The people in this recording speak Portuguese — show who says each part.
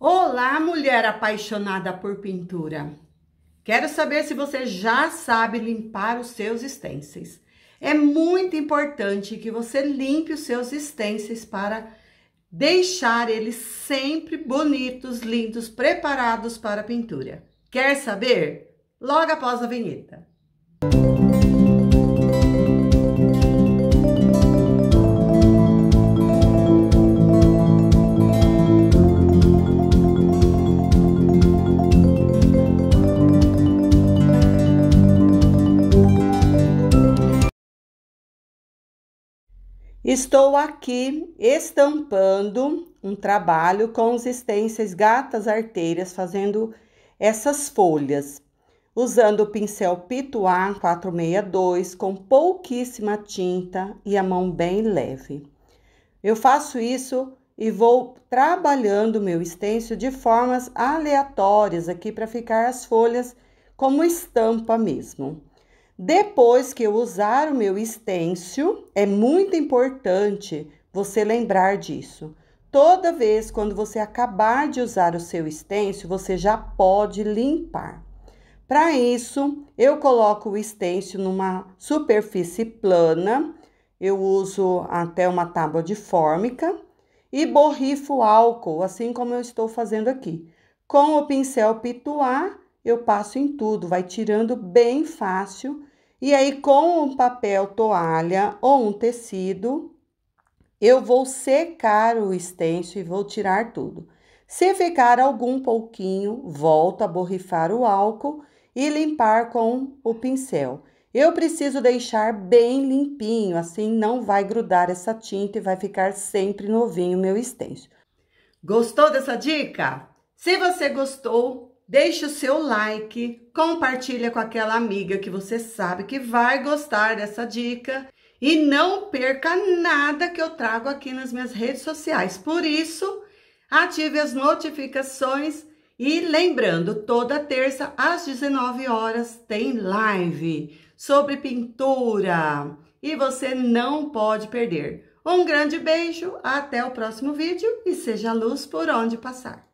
Speaker 1: Olá, mulher apaixonada por pintura. Quero saber se você já sabe limpar os seus stencils. É muito importante que você limpe os seus stencils para deixar eles sempre bonitos, lindos, preparados para a pintura. Quer saber? Logo após a vinheta. Música Estou aqui estampando um trabalho com os consistências gatas arteiras, fazendo essas folhas, usando o pincel Pituá 462 com pouquíssima tinta e a mão bem leve. Eu faço isso e vou trabalhando meu stencil de formas aleatórias aqui para ficar as folhas como estampa mesmo. Depois que eu usar o meu estêncio, é muito importante você lembrar disso. Toda vez quando você acabar de usar o seu estêncio, você já pode limpar. Para isso, eu coloco o estêncio numa superfície plana, eu uso até uma tábua de fórmica e borrifo álcool, assim como eu estou fazendo aqui, com o pincel pituar eu passo em tudo, vai tirando bem fácil. E aí, com um papel toalha ou um tecido, eu vou secar o stencil e vou tirar tudo. Se ficar algum pouquinho, volto a borrifar o álcool e limpar com o pincel. Eu preciso deixar bem limpinho, assim não vai grudar essa tinta e vai ficar sempre novinho meu stencil. Gostou dessa dica? Se você gostou, Deixe o seu like, compartilha com aquela amiga que você sabe que vai gostar dessa dica e não perca nada que eu trago aqui nas minhas redes sociais. Por isso, ative as notificações e lembrando, toda terça às 19 horas tem live sobre pintura e você não pode perder. Um grande beijo, até o próximo vídeo e seja luz por onde passar.